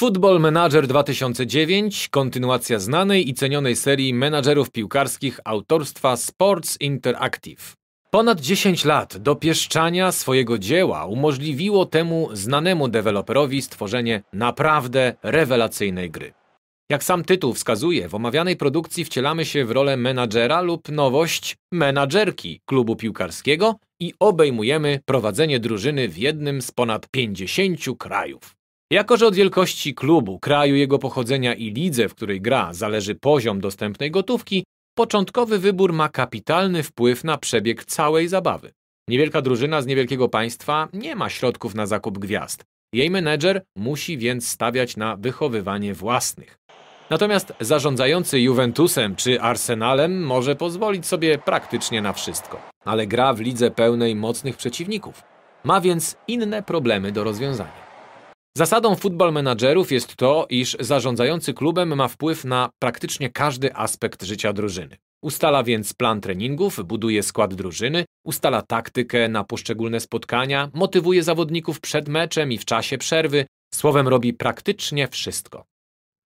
Football Manager 2009, kontynuacja znanej i cenionej serii menadżerów piłkarskich autorstwa Sports Interactive. Ponad 10 lat dopieszczania swojego dzieła umożliwiło temu znanemu deweloperowi stworzenie naprawdę rewelacyjnej gry. Jak sam tytuł wskazuje, w omawianej produkcji wcielamy się w rolę menadżera lub nowość menadżerki klubu piłkarskiego i obejmujemy prowadzenie drużyny w jednym z ponad 50 krajów. Jako, że od wielkości klubu, kraju jego pochodzenia i lidze, w której gra, zależy poziom dostępnej gotówki, początkowy wybór ma kapitalny wpływ na przebieg całej zabawy. Niewielka drużyna z niewielkiego państwa nie ma środków na zakup gwiazd. Jej menedżer musi więc stawiać na wychowywanie własnych. Natomiast zarządzający Juventusem czy Arsenalem może pozwolić sobie praktycznie na wszystko. Ale gra w lidze pełnej mocnych przeciwników. Ma więc inne problemy do rozwiązania. Zasadą futbol menadżerów jest to, iż zarządzający klubem ma wpływ na praktycznie każdy aspekt życia drużyny. Ustala więc plan treningów, buduje skład drużyny, ustala taktykę na poszczególne spotkania, motywuje zawodników przed meczem i w czasie przerwy, słowem robi praktycznie wszystko.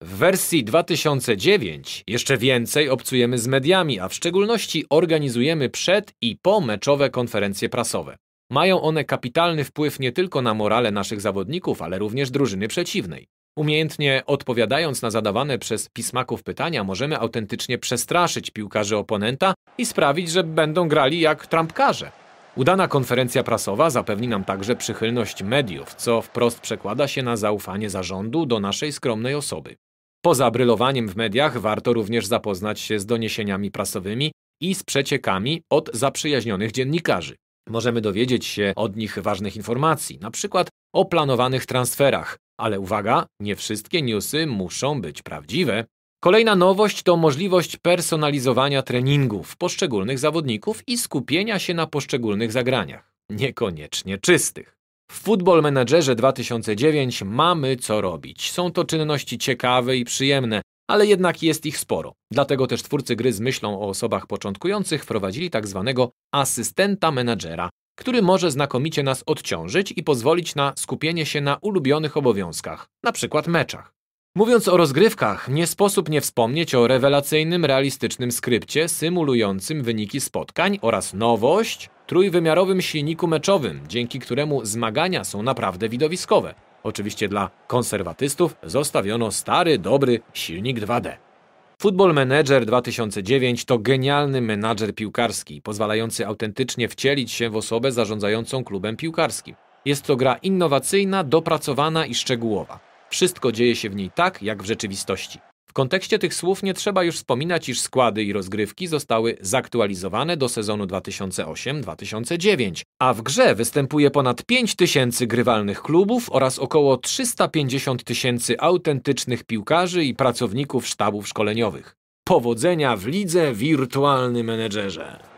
W wersji 2009 jeszcze więcej obcujemy z mediami, a w szczególności organizujemy przed i po meczowe konferencje prasowe. Mają one kapitalny wpływ nie tylko na morale naszych zawodników, ale również drużyny przeciwnej. Umiejętnie odpowiadając na zadawane przez pismaków pytania, możemy autentycznie przestraszyć piłkarzy oponenta i sprawić, że będą grali jak trampkarze. Udana konferencja prasowa zapewni nam także przychylność mediów, co wprost przekłada się na zaufanie zarządu do naszej skromnej osoby. Poza brylowaniem w mediach warto również zapoznać się z doniesieniami prasowymi i z przeciekami od zaprzyjaźnionych dziennikarzy. Możemy dowiedzieć się od nich ważnych informacji, na przykład o planowanych transferach. Ale uwaga, nie wszystkie newsy muszą być prawdziwe. Kolejna nowość to możliwość personalizowania treningów poszczególnych zawodników i skupienia się na poszczególnych zagraniach, niekoniecznie czystych. W Football Managerze 2009 mamy co robić. Są to czynności ciekawe i przyjemne, ale jednak jest ich sporo. Dlatego też twórcy gry z myślą o osobach początkujących wprowadzili tak zwanego asystenta menadżera, który może znakomicie nas odciążyć i pozwolić na skupienie się na ulubionych obowiązkach, na przykład meczach. Mówiąc o rozgrywkach, nie sposób nie wspomnieć o rewelacyjnym, realistycznym skrypcie symulującym wyniki spotkań oraz nowość trójwymiarowym silniku meczowym, dzięki któremu zmagania są naprawdę widowiskowe oczywiście dla konserwatystów, zostawiono stary, dobry silnik 2D. Football Manager 2009 to genialny menadżer piłkarski, pozwalający autentycznie wcielić się w osobę zarządzającą klubem piłkarskim. Jest to gra innowacyjna, dopracowana i szczegółowa. Wszystko dzieje się w niej tak, jak w rzeczywistości kontekście tych słów nie trzeba już wspominać, iż składy i rozgrywki zostały zaktualizowane do sezonu 2008-2009, a w grze występuje ponad 5 tysięcy grywalnych klubów oraz około 350 tysięcy autentycznych piłkarzy i pracowników sztabów szkoleniowych. Powodzenia w lidze wirtualnym menedżerze!